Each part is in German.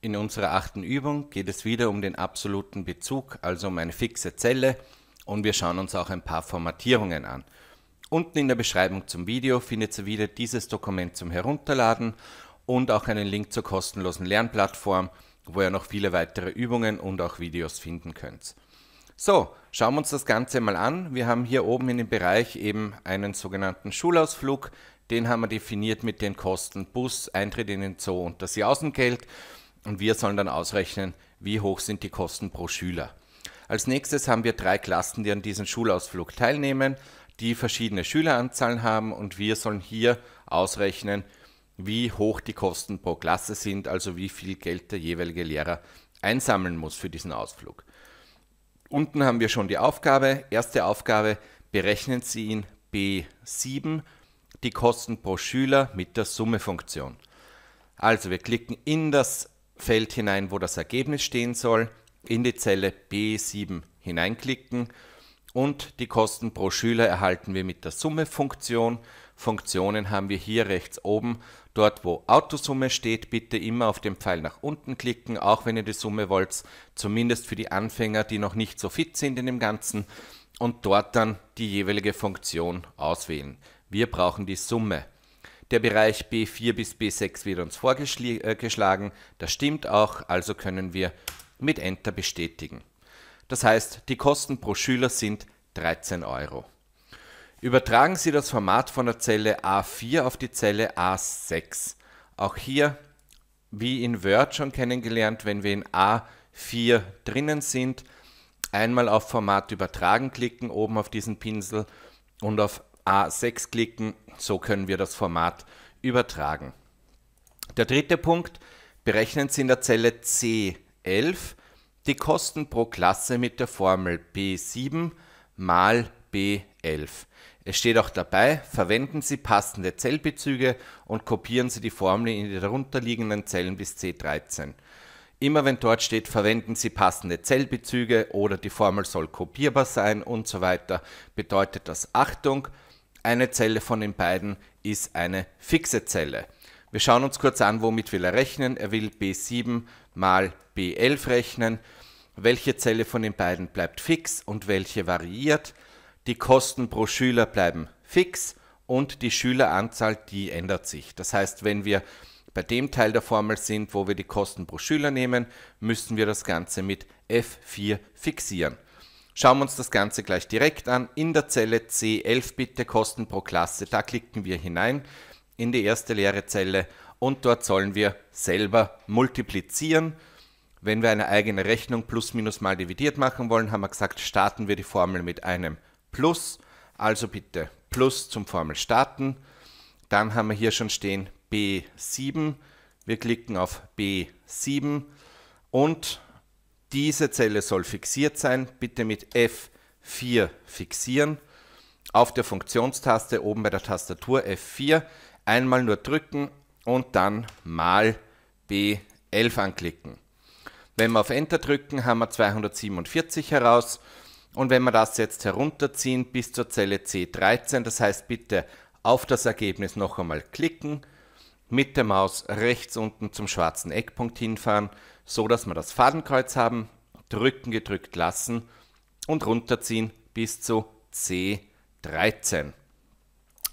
In unserer achten Übung geht es wieder um den absoluten Bezug, also um eine fixe Zelle und wir schauen uns auch ein paar Formatierungen an. Unten in der Beschreibung zum Video findet ihr wieder dieses Dokument zum Herunterladen und auch einen Link zur kostenlosen Lernplattform, wo ihr noch viele weitere Übungen und auch Videos finden könnt. So, schauen wir uns das Ganze mal an. Wir haben hier oben in dem Bereich eben einen sogenannten Schulausflug. Den haben wir definiert mit den Kosten Bus, Eintritt in den Zoo und das Jausengeld und wir sollen dann ausrechnen, wie hoch sind die Kosten pro Schüler. Als nächstes haben wir drei Klassen, die an diesem Schulausflug teilnehmen, die verschiedene Schüleranzahlen haben und wir sollen hier ausrechnen, wie hoch die Kosten pro Klasse sind, also wie viel Geld der jeweilige Lehrer einsammeln muss für diesen Ausflug. Unten haben wir schon die Aufgabe. Erste Aufgabe, berechnen Sie in B7 die Kosten pro Schüler mit der Summefunktion. Also wir klicken in das Feld hinein, wo das Ergebnis stehen soll, in die Zelle B7 hineinklicken und die Kosten pro Schüler erhalten wir mit der Summe-Funktion. Funktionen haben wir hier rechts oben. Dort, wo Autosumme steht, bitte immer auf den Pfeil nach unten klicken, auch wenn ihr die Summe wollt, zumindest für die Anfänger, die noch nicht so fit sind in dem Ganzen, und dort dann die jeweilige Funktion auswählen. Wir brauchen die Summe. Der Bereich B4 bis B6 wird uns vorgeschlagen. Äh, das stimmt auch, also können wir mit Enter bestätigen. Das heißt, die Kosten pro Schüler sind 13 Euro. Übertragen Sie das Format von der Zelle A4 auf die Zelle A6. Auch hier, wie in Word schon kennengelernt, wenn wir in A4 drinnen sind, einmal auf Format übertragen klicken, oben auf diesen Pinsel und auf A6 klicken. So können wir das Format übertragen. Der dritte Punkt, berechnen Sie in der Zelle C11 die Kosten pro Klasse mit der Formel B7 mal B11. Es steht auch dabei, verwenden Sie passende Zellbezüge und kopieren Sie die Formel in die darunterliegenden Zellen bis C13. Immer wenn dort steht, verwenden Sie passende Zellbezüge oder die Formel soll kopierbar sein und so weiter, bedeutet das Achtung, eine Zelle von den beiden ist eine fixe Zelle. Wir schauen uns kurz an, womit will er rechnen. Er will B7 mal B11 rechnen. Welche Zelle von den beiden bleibt fix und welche variiert? Die Kosten pro Schüler bleiben fix und die Schüleranzahl, die ändert sich. Das heißt, wenn wir bei dem Teil der Formel sind, wo wir die Kosten pro Schüler nehmen, müssen wir das Ganze mit F4 fixieren. Schauen wir uns das Ganze gleich direkt an. In der Zelle C11 bitte Kosten pro Klasse. Da klicken wir hinein in die erste leere Zelle und dort sollen wir selber multiplizieren. Wenn wir eine eigene Rechnung plus minus mal dividiert machen wollen, haben wir gesagt, starten wir die Formel mit einem Plus. Also bitte Plus zum Formel starten. Dann haben wir hier schon stehen B7. Wir klicken auf B7 und diese Zelle soll fixiert sein, bitte mit F4 fixieren. Auf der Funktionstaste oben bei der Tastatur F4 einmal nur drücken und dann mal B11 anklicken. Wenn wir auf Enter drücken, haben wir 247 heraus. Und wenn wir das jetzt herunterziehen bis zur Zelle C13, das heißt bitte auf das Ergebnis noch einmal klicken, mit der Maus rechts unten zum schwarzen Eckpunkt hinfahren, so dass wir das Fadenkreuz haben, drücken gedrückt lassen und runterziehen bis zu C13.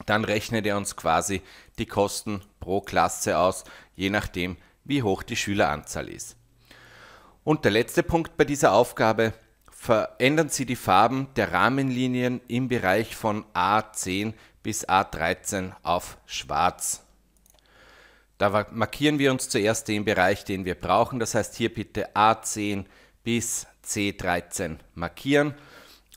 Dann rechnet er uns quasi die Kosten pro Klasse aus, je nachdem wie hoch die Schüleranzahl ist. Und der letzte Punkt bei dieser Aufgabe, verändern Sie die Farben der Rahmenlinien im Bereich von A10 bis A13 auf schwarz. Da markieren wir uns zuerst den Bereich, den wir brauchen. Das heißt, hier bitte A10 bis C13 markieren.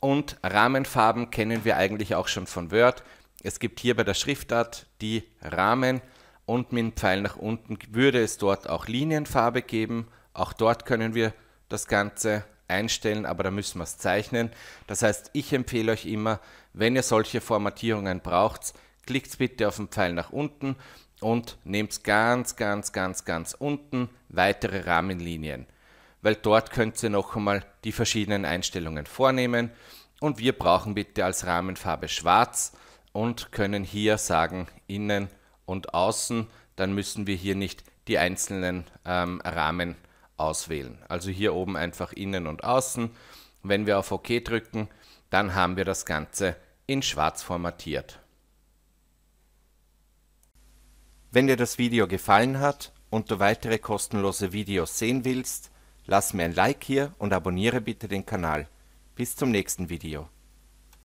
Und Rahmenfarben kennen wir eigentlich auch schon von Word. Es gibt hier bei der Schriftart die Rahmen und mit dem Pfeil nach unten würde es dort auch Linienfarbe geben. Auch dort können wir das Ganze einstellen, aber da müssen wir es zeichnen. Das heißt, ich empfehle euch immer, wenn ihr solche Formatierungen braucht, klickt bitte auf den Pfeil nach unten und nehmt ganz, ganz, ganz, ganz unten weitere Rahmenlinien, weil dort könnt ihr noch einmal die verschiedenen Einstellungen vornehmen und wir brauchen bitte als Rahmenfarbe schwarz und können hier sagen innen und außen, dann müssen wir hier nicht die einzelnen ähm, Rahmen auswählen. Also hier oben einfach innen und außen. Wenn wir auf OK drücken, dann haben wir das Ganze in schwarz formatiert. Wenn dir das Video gefallen hat und du weitere kostenlose Videos sehen willst, lass mir ein Like hier und abonniere bitte den Kanal. Bis zum nächsten Video